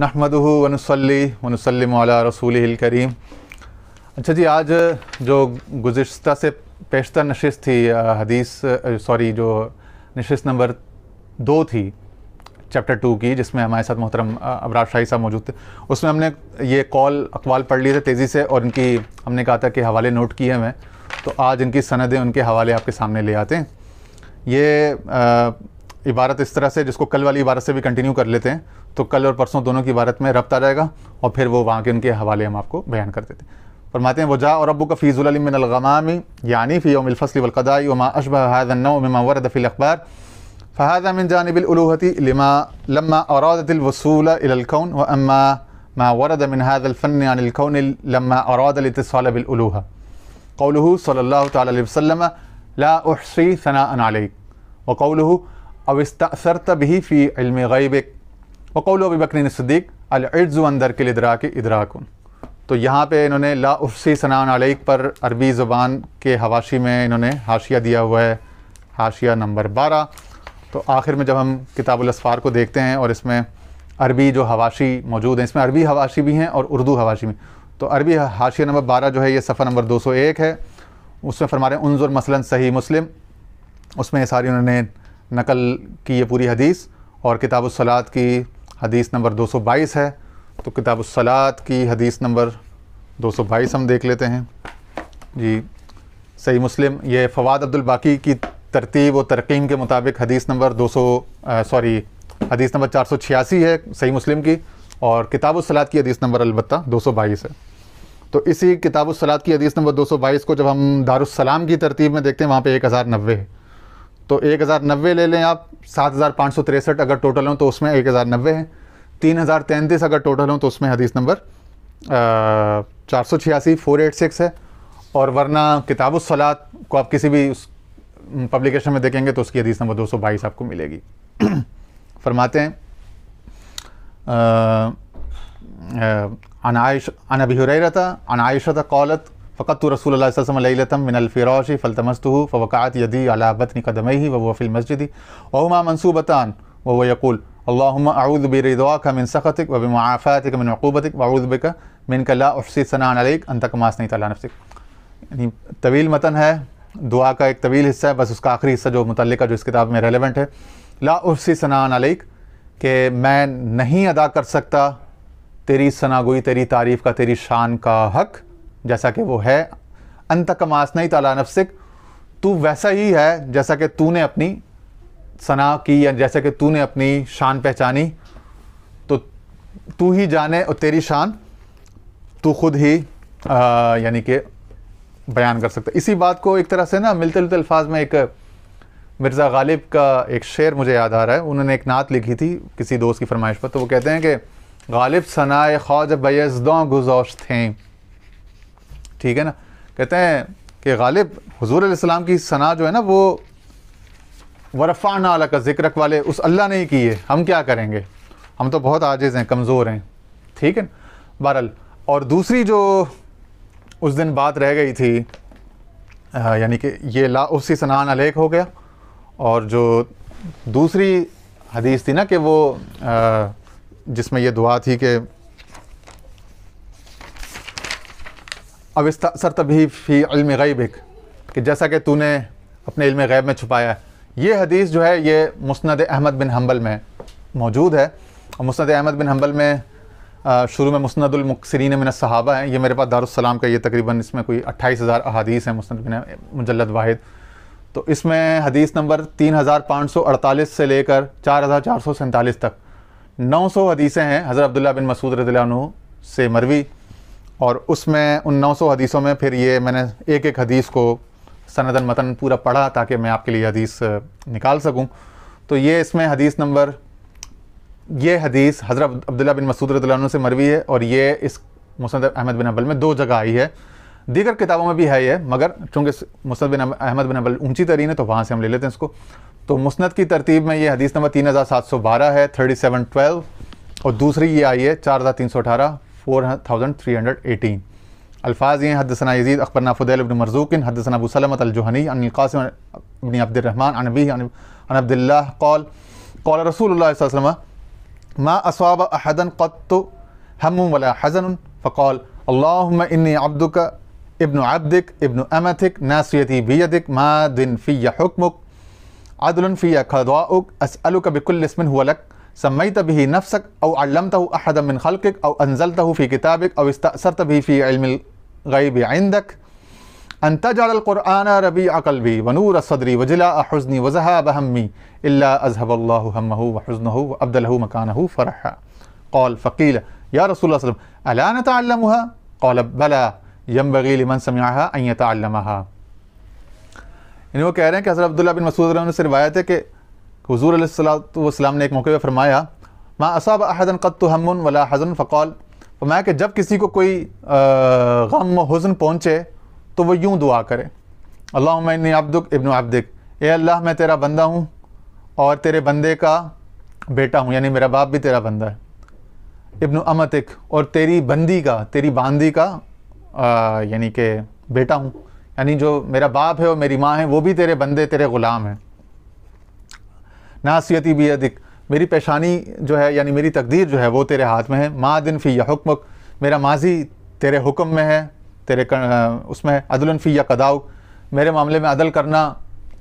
नहमदू वनसली वनसलम रसूल करीम अच्छा जी आज जो गुज्त से पेशतर नशस्त थी हदीस सॉरी जो नशस्त नंबर दो थी चैप्टर टू की जिसमें हमारे साथ मोहतरम अबराज शाही साहब मौजूद थे उसमें हमने ये कॉल अकवाल पढ़ लिए थे तेज़ी से और इनकी हमने कहा था कि हवाले नोट किए हैं तो आज इनकी सनदें उनके हवाले आपके सामने ले आते हैं ये आ, इबारत इस तरह से जिसको कल वाली इबारत से भी कंटिन्यू कर लेते हैं तो कल और परसों दोनों की इबारत में रब्त आ जाएगा और फिर वो वहाँ के उनके हवाले हम आपको बयान कर देते हैं फरमाते हैं वजा और अबू का फ़ीज़ुलमिनगमामी यानी फ़ी यौमिलफ़सल वलकदाई वमा अशबा वरद अखबार फ़हादा मिन जानबिलूहती लमा लम्मा औरदिलवसूल इलकौन व अम्मा मा वरद मिन हैदलफ़न अनिलकौन लम्मा औरदिलतबिलूहा कौलू सल्ला तसलम ला उसी सना अनालिक व कौलू अवस्तर भी फ़ी इल्म गैबिक वक़ोल अबी बकर सदीक अलर्ज़ अंदर के लिदरा के इदराकुन तो यहाँ पे इन्होंने लाउसी सनान अलैक पर अरबी ज़ुबान के हवाशी में इन्होंने हाशिया दिया हुआ है हाशिया नंबर बारह तो आखिर में जब हम किताबुलसफ़ार को देखते हैं और इसमें अरबी जो हवाशी मौजूद हैं इसमें अरबी हवाशी भी हैं और उर्दू हवाशी भी तो अरबी हाशिया नंबर बारह जो है ये सफ़ा नंबर दो सौ एक है उसमें फरमा रहे हैं उनजुर मसलन सही मुस्लिम उसमें सारी उन्होंने नकल की ये पूरी हदीस और किताब सलात की हदीस नंबर 222 है तो किताब सलात की हदीस नंबर 222 हम देख लेते हैं जी सही मुस्लिम ये फवाद अब्दुल बाकी की तरतीब व तरकीम के मुताबिक हदीस नंबर 200 सॉरी हदीस नंबर 486 है सही मुस्लिम की और किताब सलात की हदीस नंबर अलबत् 222 है तो इसी किताब सलात की हदीस नंबर 222 को जब हम दारुसलाम की तरतीब में देखते हैं वहाँ पर एक हज़ार नब्बे है तो एक हज़ार नब्बे ले लें आप सात हज़ार पाँच सौ तिरसठ अगर टोटल हों तो उसमें एक हज़ार नब्बे हैं तीन हज़ार तैंतीस अगर टोटल हों तो उसमें हदीस नंबर चार सौ छियासी फोर एट सिक्स है और वरना किताब सलात को आप किसी भी उस पब्लिकेशन में देखेंगे तो उसकी हदीस नंबर दो सौ बाईस आपको मिलेगी फरमाते हैं अनायश अनबी हुरैरता अनायशत कौलत फ़कत रसूल वसम मिनल फ़िरोशी फ़लतमस्तु फ़वक़ात यदी अलाबतनी कदम ही व वफ़िल मस्जिदी वहुमा मनसूबतान व व यकुल अल्लाम आउद बिरदवा का मिन सख़तिक व बिमाफ़ातिक मिन अकूबतिक वाउदबिक मिन कला उफ़सी सनाक अंतकमास नहीं तला नफसिक यानी तवील मतन है दुआ का एक तवील हिस्सा है बस उसका आखिरी हिस्सा जो मुतल जो इस किताब में रेलिवेंट है ला उफ़सी सनाक कि मैं नहीं अदा कर सकता तेरी सनागोई तेरी तारीफ़ का तेरी शान का हक़ जैसा कि वो है अंत कमास नहीं तला नफसिक तू वैसा ही है जैसा कि तूने अपनी सना की या जैसा कि तूने अपनी शान पहचानी तो तू ही जाने और तेरी शान तू खुद ही यानी कि बयान कर सकता इसी बात को एक तरह से ना मिलते जुलते अल्फाज में एक मिर्ज़ा गालिब का एक शेर मुझे याद आ रहा है उन्होंने एक नात लिखी थी किसी दोस्त की फरमाइश पर तो वो कहते हैं कि गालिब सनाए ख्वाज बयस दो गुजोश थें ठीक है ना कहते हैं कि गालिब हजूर आसमाम की सना जो है ना वो वरफ़ा नाला का जिक्रक वाले उस अल्लाह ने ही किए हम क्या करेंगे हम तो बहुत आजिज़ हैं कमज़ोर हैं ठीक है ना बहरल और दूसरी जो उस दिन बात रह गई थी यानी कि ये ला उसी सनान अलेक हो गया और जो दूसरी हदीस थी ना कि वो जिसमें ये दुआ थी कि अब सर तभी फ़ी इल्म गैबिक कि जैसा कि तूने अपने इल्म गैब में छुपाया है ये हदीस जो है ये मुस्ंद अहमद बिन हम्बल में मौजूद है और मुस्ंद अहमद बिन हम्बल में शुरू में मुस्ंदुलमकसरीन मिन सहाबा हैं ये मेरे पास दारुसलाम का ये तकरीबन इसमें कोई अट्ठाईस हज़ार अहादीस हैं मुस्ंद बिन मुजलद वाहिद तो इसमें हदीस नंबर तीन हज़ार पाँच सौ अड़तालीस से लेकर चार हज़ार चार सौ सैंतालीस तक नौ सौ हदीसें हैं हज़रत अब्दुल्ला बिन मसूद रज़ी से मरवी और उसमें उन 900 हदीसों में फिर ये मैंने एक एक हदीस को सनदन मतन पूरा पढ़ा ताकि मैं आपके लिए हदीस निकाल सकूं तो ये इसमें हदीस नंबर ये हदीस हज़रत अब्दुल्ला बिन मसूद रद्ला से मरवी है और ये इस मुसद अहमद बिन अबल में दो जगह आई है दीगर किताबों में भी है ये मगर चूँकि मुसंद बिन अहमद बिन अबल ऊँची तरीन है तो वहाँ से हम ले लेते हैं इसको तो मुस्त की तरतीब में ये हदीस नंबर तीन हज़ार सात सौ बारह है थर्टी सेवन और दूसरी ये आई है चार हज़ार तीन सौ अठारह 4318 الفاظ یہ حدثنا یزید اخبرنا فضیل بن مرزوق حدثنا ابو سلمت الجوہنی عن القاسم بن عبد الرحمن عن ابیہ عن عبد الله قال قال رسول الله صلی اللہ علیہ وسلم ما اصاب احدا قط هم ولا حزن فقال اللهم اني عبدك ابن عبدك ابن أمتك ناصيتي بيدك ما دن في حكمك عدل في قضاؤك أسألك بكل اسم هو لك سميت به نفسك أو علمته أحدا من خلقك أو أنزلته في كتابك أو استأثرت به في علم الغيب عندك أن تجعل القرآن ربيع قلبي ونور صدري وجلاء حزني وذهاب همي إلا أذهب الله همه وحزنه وأبدله مكانه فرحا قال فقيل يا رسول الله صلى الله عليه وسلم ألا نتعلمها قال بلى ينبغي لمن سمعها أن يتعلمها يعني وہ کہہ رہے ہیں کہ حضرت عبداللہ بن مسعود سے روایت ہے کہ हजूर सलाम ने एक मौके पर फरमाया माँ असाब अहदन कत्तु हमन वला हजन फ़कौल फरमाया कि जब किसी को कोई गम हजन पहुँचे तो वह यूँ दुआ करे अल्लाह अब्दुक इबन अब्दिक ए अल्लाह मैं तेरा बंदा हूँ और तेरे बंदे का बेटा हूँ यानी मेरा बाप भी तेरा बंदा है इब्न अमतिक और तेरी बंदी का तेरी बांदी का यानी कि बेटा हूँ यानी जो मेरा बाप है और मेरी माँ है वो भी तेरे बंदे तेरे ग़ुलाम हैं नासियती भी अधिक मेरी पेशानी जो है यानी मेरी तकदीर जो है वो तेरे हाथ में है माँ दिन फ़ी या हुक्मक मेरा माजी तेरे हुक्म में है तेरे कर, उसमें है अदलन फ़ी या कदाऊ मेरे मामले में अदल करना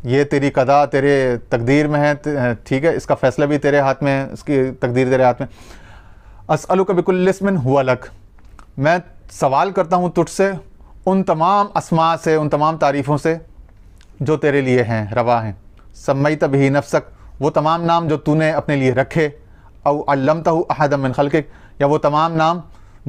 ये तेरी कदा तेरे तकदीर में है ठीक है इसका फ़ैसला भी तेरे हाथ में है इसकी तकदीर तेरे हाथ में का कबिकुल्लसमिन हुआ लक मैं सवाल करता हूँ से उन तमाम असमा से उन तमाम तारीफ़ों से जो तेरे लिए हैं रवा हैं सम्मई तभी नफसक वो तमाम नाम जो तूने अपने लिए रखे और तहु अहदमिन खल या वो तमाम नाम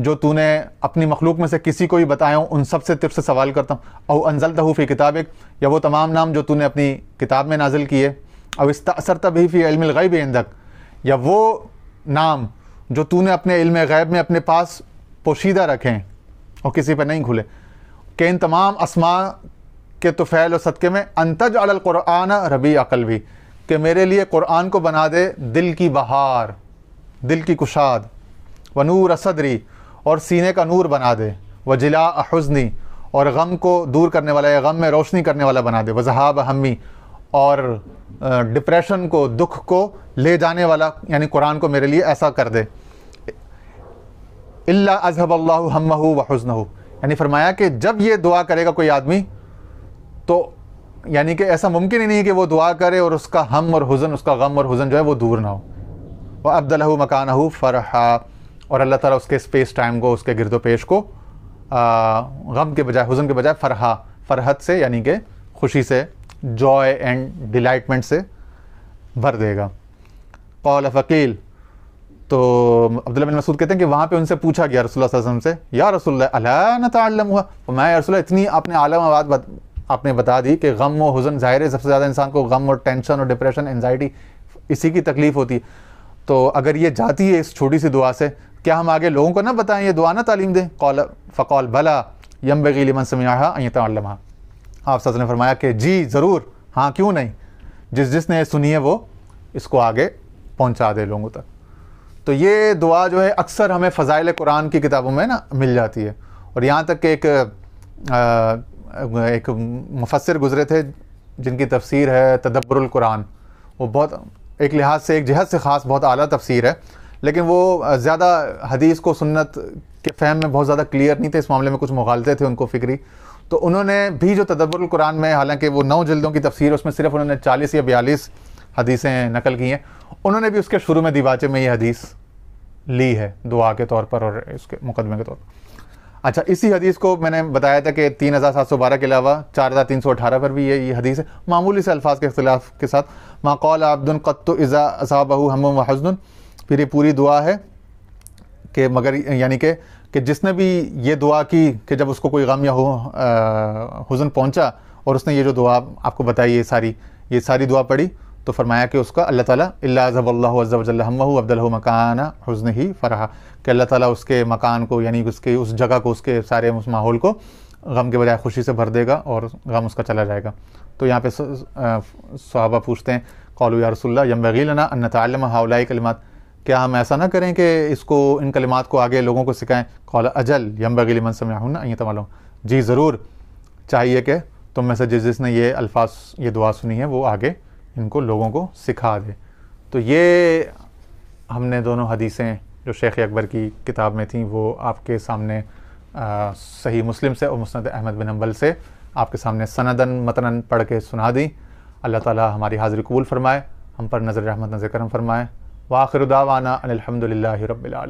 जो तूने अपनी मखलूक में से किसी को भी बताया हूँ उन सब से तिरफ से सवाल करता हूँ और अनजल तहूफ़ी किताबिक या वो तमाम नाम जो तूने अपनी किताब में नाजिल किए और इस असर तभी फ़ी गैब इंदक या वो नाम जो तूने अपने इल्म गैब में अपने पास पोशीदा रखें और किसी पर नहीं खुले कि इन तमाम असमा के तो फ़ैल और सदक़े में अंतज अलकुरान रबी अकल भी कि मेरे लिए कुरान को बना दे दिल की बहार दिल की कुशाद व नूर असदरी और सीने का नूर बना दे व जिला हजनी और गम को दूर करने वाला या गम में रोशनी करने वाला बना दे वजहाब हमी और डिप्रेशन को दुख को ले जाने वाला यानी कुरान को मेरे लिए ऐसा कर दे अल्ला अजहब अल्लाह हम व हजन यानी फरमाया कि जब ये दुआ करेगा कोई आदमी तो यानी कि ऐसा मुमकिन ही नहीं कि वो दुआ करे और उसका हम और हुजन उसका गम और हुजन जो है वो दूर ना हो वह अब्दल मकान फ़रहा और अल्लाह ताला उसके स्पेस टाइम को उसके गिरदो पेश को गम के बजाय हुजन के बजाय फ़रहा फ़रहत से यानी कि खुशी से जॉय एंड डिलाइटमेंट से भर देगा कौल फ़कील तो अब्दुल्ला बिन मसूद कहते हैं कि वहाँ पे उनसे पूछा गया रसोल्ला से या रसोल्ला अल्लाह ना हुआ तो मैं रसोल्ला इतनी अपने आलम आवाज़ आपने बता दी कि गम और हुजन ज़ाहिर है सबसे ज़्यादा इंसान को गम और टेंशन और डिप्रेशन एनजाइटी इसी की तकलीफ़ होती है तो अगर ये जाती है इस छोटी सी दुआ से क्या हम आगे लोगों को ना बताएं ये दुआ ना तालीम दें कौल फ़कौल भला यम बगी मन समियाहा अयतमा आप सज ने फरमाया कि जी ज़रूर हाँ क्यों नहीं जिस जिसने सुनी है वो इसको आगे पहुँचा दे लोगों तक तो ये दुआ जो है अक्सर हमें फ़ज़ाइल कुरान की किताबों में ना मिल जाती है और यहाँ तक कि एक आ, एक मुफसर गुज़रे थे जिनकी तफसीर है कुरान वो बहुत एक लिहाज से एक जहद से ख़ास बहुत आला तफसीर है लेकिन वो ज़्यादा हदीस को सुन्नत के फहम में बहुत ज़्यादा क्लियर नहीं थे इस मामले में कुछ मुगालते थे उनको फ़िक्री तो उन्होंने भी जो कुरान में हालांकि वो नौ जल्दों की तफसीर उसमें सिर्फ उन्होंने चालीस या बयालीस हदीसें नकल की हैं उन्होंने भी उसके शुरू में दिवाचे में ये हदीस ली है दुआ के तौर पर और इसके मुकदमे के तौर पर अच्छा इसी हदीस को मैंने बताया था कि तीन हज़ार सात सौ बारह के अलावा चार हज़ार तीन सौ अठारह पर भी ये ये हदीस है मामूली से अल्फाज के अख्तिलाफ के साथ माकौल आब्दन कत्तु इज़ा असाबहू हम वहजन फिर ये पूरी दुआ है कि मगर यानी कि कि जिसने भी ये दुआ की कि जब उसको कोई गम या हो हुजन पहुंचा और उसने ये जो दुआ आपको बताई ये सारी ये सारी दुआ पढ़ी तो फरमाया कि उसका अल्लाह ताला अज़बल्लाजल्हू अब्दल मकान हसन ही फ़रहा कि अल्लाह ताला उसके मकान को यानी उसके उस जगह को उसके सारे उस माहौल को गम के बजाय खुशी से भर देगा और गम उसका चला जाएगा तो यहाँ पे सहाबा पूछते हैं कौलू या रसुल्ला यम्बगीलना अन्नतम हाउलाई कलिमात क्या हम ऐसा ना करें कि इसको इन कलिमात को आगे लोगों को सिखाएं कौल अजल यम्बगील मन समयाहून अँ तमालूम जी ज़रूर चाहिए कि तुम में से जिस जिसने ये अल्फाज ये दुआ सुनी है वो आगे इनको लोगों को सिखा दे तो ये हमने दोनों हदीसें जो शेख अकबर की किताब में थी वो आपके सामने आ, सही मुस्लिम से और मुस्ंद अहमद बिन हम्बल से आपके सामने सनदन मतनन पढ़ के सुना दी अल्लाह ताला हमारी हाजिर कबूल फरमाए हम पर नज़र रहमत नज़र करम फरमाए वाखिर उदावाना अलहमदिल्ला